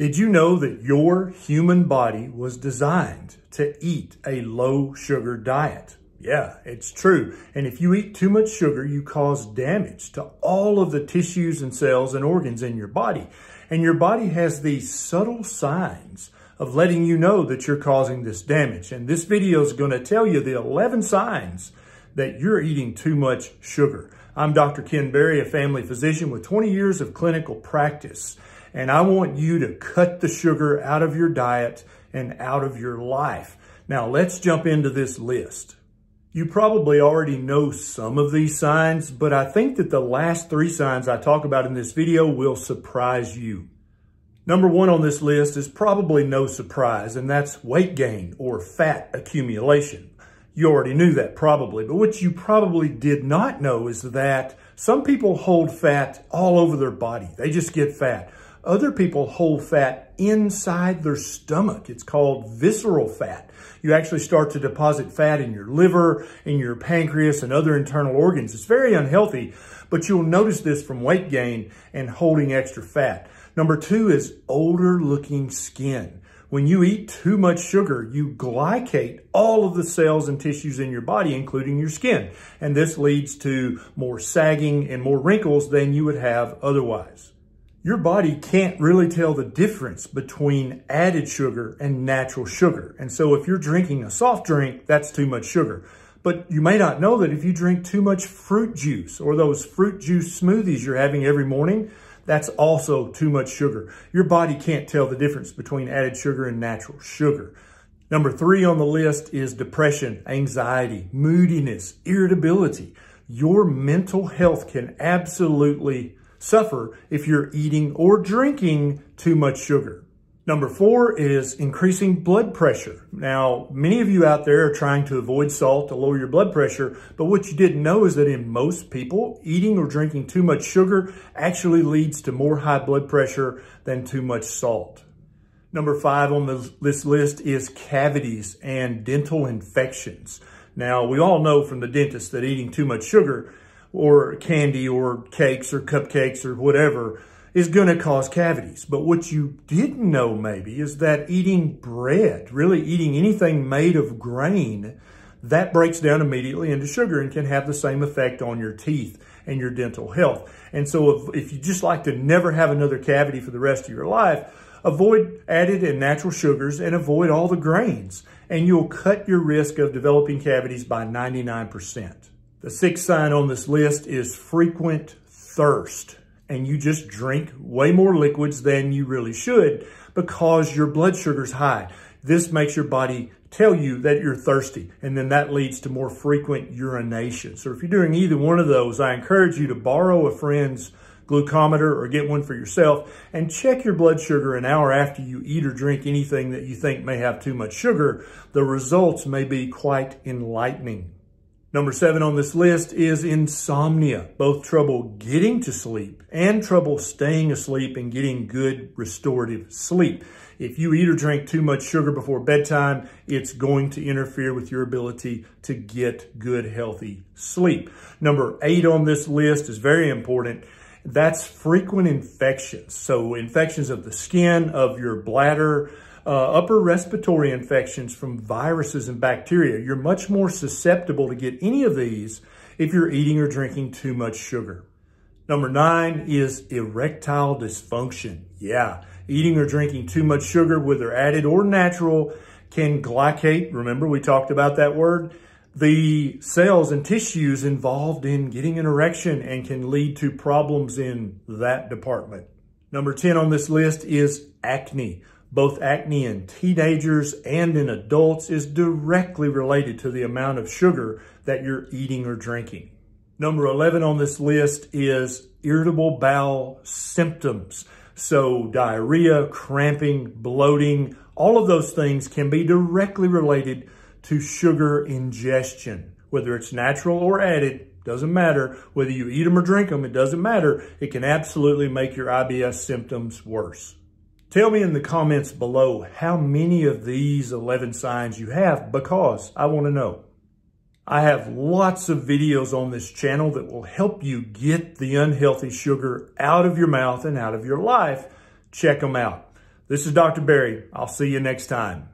Did you know that your human body was designed to eat a low sugar diet? Yeah, it's true. And if you eat too much sugar, you cause damage to all of the tissues and cells and organs in your body. And your body has these subtle signs of letting you know that you're causing this damage. And this video is going to tell you the 11 signs that you're eating too much sugar. I'm Dr. Ken Berry, a family physician with 20 years of clinical practice, and I want you to cut the sugar out of your diet and out of your life. Now, let's jump into this list. You probably already know some of these signs, but I think that the last three signs I talk about in this video will surprise you. Number one on this list is probably no surprise, and that's weight gain or fat accumulation you already knew that probably, but what you probably did not know is that some people hold fat all over their body. They just get fat. Other people hold fat inside their stomach. It's called visceral fat. You actually start to deposit fat in your liver, in your pancreas, and other internal organs. It's very unhealthy, but you'll notice this from weight gain and holding extra fat. Number two is older looking skin. When you eat too much sugar, you glycate all of the cells and tissues in your body, including your skin. And this leads to more sagging and more wrinkles than you would have otherwise. Your body can't really tell the difference between added sugar and natural sugar. And so if you're drinking a soft drink, that's too much sugar. But you may not know that if you drink too much fruit juice or those fruit juice smoothies you're having every morning, that's also too much sugar. Your body can't tell the difference between added sugar and natural sugar. Number three on the list is depression, anxiety, moodiness, irritability. Your mental health can absolutely suffer if you're eating or drinking too much sugar. Number four is increasing blood pressure. Now, many of you out there are trying to avoid salt to lower your blood pressure, but what you didn't know is that in most people, eating or drinking too much sugar actually leads to more high blood pressure than too much salt. Number five on this list is cavities and dental infections. Now, we all know from the dentist that eating too much sugar or candy or cakes or cupcakes or whatever is going to cause cavities. But what you didn't know maybe is that eating bread, really eating anything made of grain, that breaks down immediately into sugar and can have the same effect on your teeth and your dental health. And so if, if you just like to never have another cavity for the rest of your life, avoid added and natural sugars and avoid all the grains. And you'll cut your risk of developing cavities by 99%. The sixth sign on this list is frequent thirst and you just drink way more liquids than you really should because your blood sugar's high. This makes your body tell you that you're thirsty, and then that leads to more frequent urination. So if you're doing either one of those, I encourage you to borrow a friend's glucometer or get one for yourself and check your blood sugar an hour after you eat or drink anything that you think may have too much sugar. The results may be quite enlightening. Number seven on this list is insomnia, both trouble getting to sleep and trouble staying asleep and getting good restorative sleep. If you eat or drink too much sugar before bedtime, it's going to interfere with your ability to get good, healthy sleep. Number eight on this list is very important. That's frequent infections. So infections of the skin, of your bladder, uh, upper respiratory infections from viruses and bacteria. You're much more susceptible to get any of these if you're eating or drinking too much sugar. Number nine is erectile dysfunction. Yeah, eating or drinking too much sugar, whether added or natural, can glycate, remember we talked about that word, the cells and tissues involved in getting an erection and can lead to problems in that department. Number 10 on this list is acne both acne in teenagers and in adults is directly related to the amount of sugar that you're eating or drinking. Number 11 on this list is irritable bowel symptoms. So diarrhea, cramping, bloating, all of those things can be directly related to sugar ingestion. Whether it's natural or added, doesn't matter. Whether you eat them or drink them, it doesn't matter. It can absolutely make your IBS symptoms worse. Tell me in the comments below how many of these 11 signs you have because I want to know. I have lots of videos on this channel that will help you get the unhealthy sugar out of your mouth and out of your life. Check them out. This is Dr. Barry. I'll see you next time.